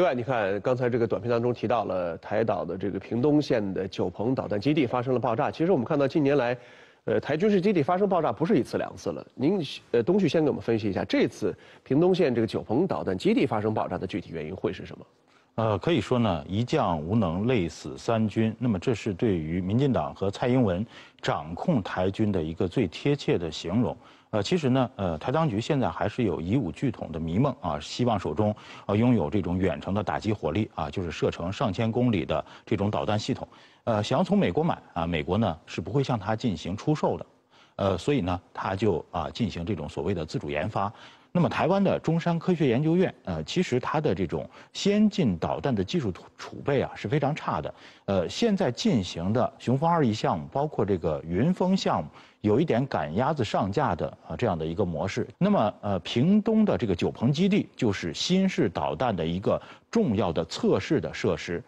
另外，你看刚才这个短片当中提到了台岛的这个屏东县的九鹏导弹基地发生了爆炸。其实我们看到近年来，呃，台军事基地发生爆炸不是一次两次了。您呃，东旭先给我们分析一下，这次屏东县这个九鹏导弹基地发生爆炸的具体原因会是什么？呃，可以说呢，一将无能，累死三军。那么，这是对于民进党和蔡英文掌控台军的一个最贴切的形容。呃，其实呢，呃，台当局现在还是有以武拒统的迷梦啊，希望手中呃拥有这种远程的打击火力啊，就是射程上千公里的这种导弹系统。呃，想要从美国买啊，美国呢是不会向他进行出售的。呃，所以呢，他就啊进行这种所谓的自主研发。那么台湾的中山科学研究院，呃，其实它的这种先进导弹的技术储备啊是非常差的。呃，现在进行的雄风二 E 项目，包括这个云峰项目，有一点赶鸭子上架的啊这样的一个模式。那么呃，屏东的这个九鹏基地就是新式导弹的一个重要的测试的设施。